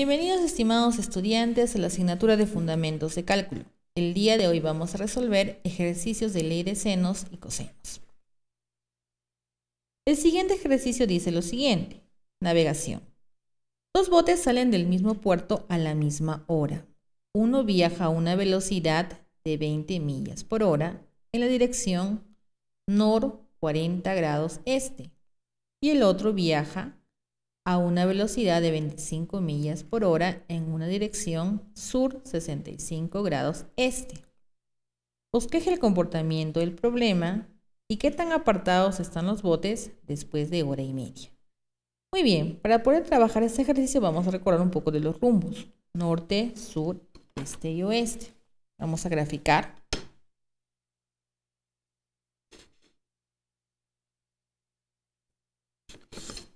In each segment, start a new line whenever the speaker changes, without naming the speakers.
Bienvenidos estimados estudiantes a la asignatura de Fundamentos de Cálculo. El día de hoy vamos a resolver ejercicios de ley de senos y cosenos. El siguiente ejercicio dice lo siguiente. Navegación. Dos botes salen del mismo puerto a la misma hora. Uno viaja a una velocidad de 20 millas por hora en la dirección nor 40 grados este y el otro viaja a una velocidad de 25 millas por hora en una dirección sur 65 grados este. Bosqueje el comportamiento del problema y qué tan apartados están los botes después de hora y media. Muy bien, para poder trabajar este ejercicio vamos a recordar un poco de los rumbos, norte, sur, este y oeste. Vamos a graficar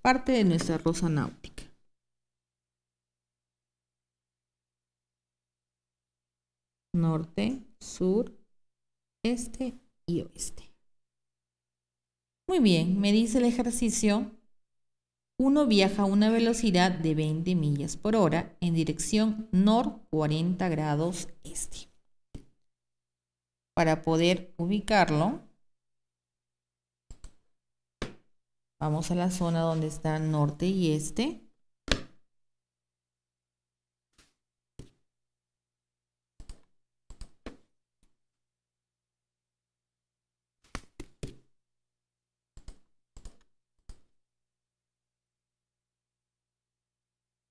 parte de nuestra rosa náutica. Norte, sur, este y oeste. Muy bien, me dice el ejercicio. Uno viaja a una velocidad de 20 millas por hora en dirección nor 40 grados este. Para poder ubicarlo, Vamos a la zona donde está norte y este.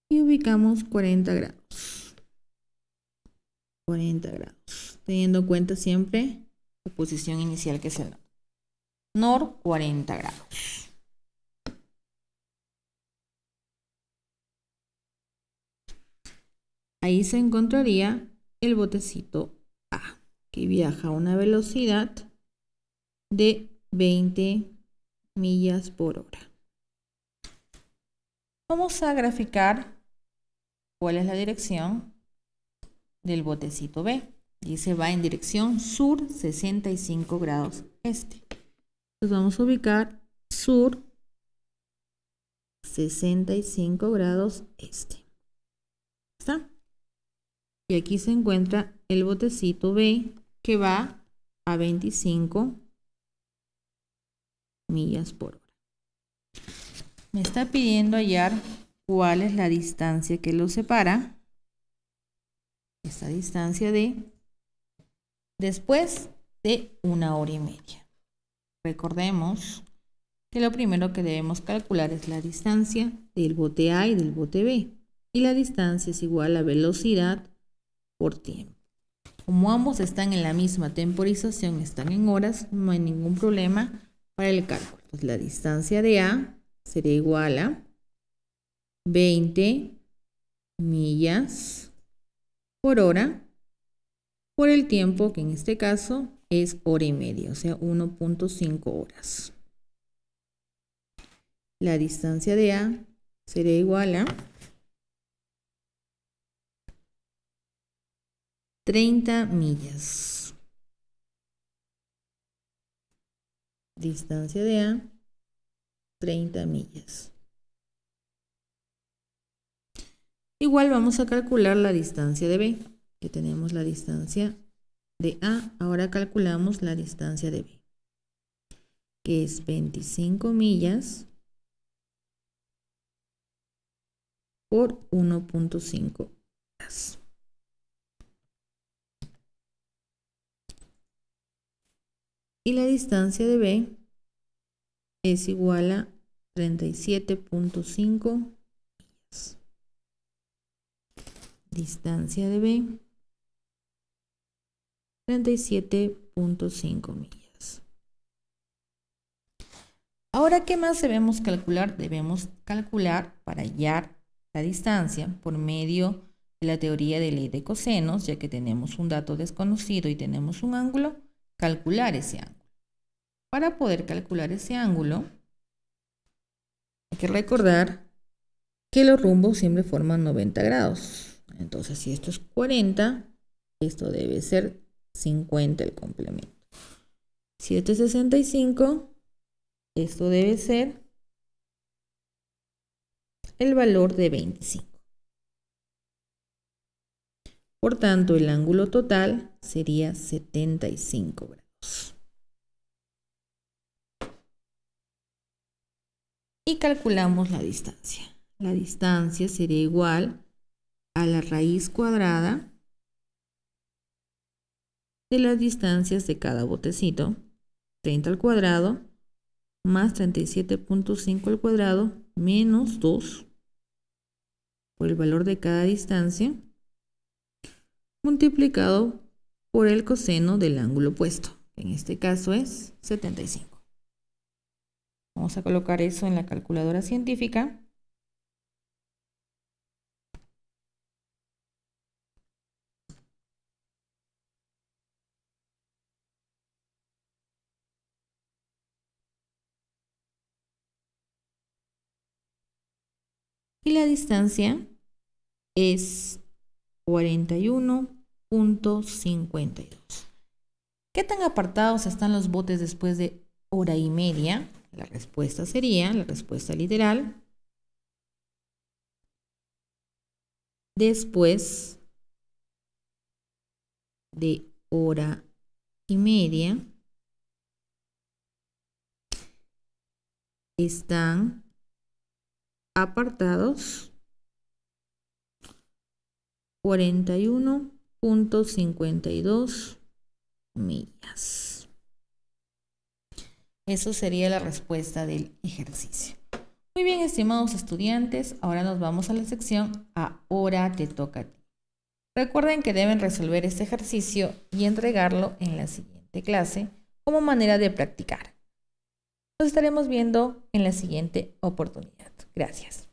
Y ubicamos 40 grados. 40 grados. Teniendo en cuenta siempre la posición inicial que se norte. NOR 40 grados. ahí se encontraría el botecito A, que viaja a una velocidad de 20 millas por hora. Vamos a graficar cuál es la dirección del botecito B. Dice va en dirección sur 65 grados este. Entonces vamos a ubicar sur 65 grados este. ¿Está? Y aquí se encuentra el botecito B que va a 25 millas por hora. Me está pidiendo hallar cuál es la distancia que lo separa. Esta distancia de después de una hora y media. Recordemos que lo primero que debemos calcular es la distancia del bote A y del bote B. Y la distancia es igual a velocidad por tiempo. Como ambos están en la misma temporización, están en horas, no hay ningún problema para el cálculo. Pues, la distancia de A sería igual a 20 millas por hora por el tiempo que en este caso es hora y media, o sea 1.5 horas. La distancia de A sería igual a 30 millas. Distancia de A, 30 millas. Igual vamos a calcular la distancia de B, que tenemos la distancia de A, ahora calculamos la distancia de B, que es 25 millas por 1.5 y la distancia de B es igual a 37.5 millas. Distancia de B 37.5 millas. Ahora, ¿qué más debemos calcular? Debemos calcular para hallar la distancia por medio de la teoría de ley de cosenos, ya que tenemos un dato desconocido y tenemos un ángulo, calcular ese ángulo. Para poder calcular ese ángulo, hay que recordar que los rumbos siempre forman 90 grados. Entonces, si esto es 40, esto debe ser 50 el complemento. Si esto es 65, esto debe ser el valor de 25. Por tanto, el ángulo total sería 75 grados. Y calculamos la distancia. La distancia sería igual a la raíz cuadrada de las distancias de cada botecito, 30 al cuadrado, más 37.5 al cuadrado, menos 2 por el valor de cada distancia, multiplicado por el coseno del ángulo opuesto. En este caso es 75. Vamos a colocar eso en la calculadora científica. Y la distancia es 41.52. ¿Qué tan apartados están los botes después de hora y media? La respuesta sería, la respuesta literal, después de hora y media están apartados 41.52 millas. Eso sería la respuesta del ejercicio. Muy bien, estimados estudiantes, ahora nos vamos a la sección Ahora te toca a ti. Recuerden que deben resolver este ejercicio y entregarlo en la siguiente clase como manera de practicar. Nos estaremos viendo en la siguiente oportunidad. Gracias.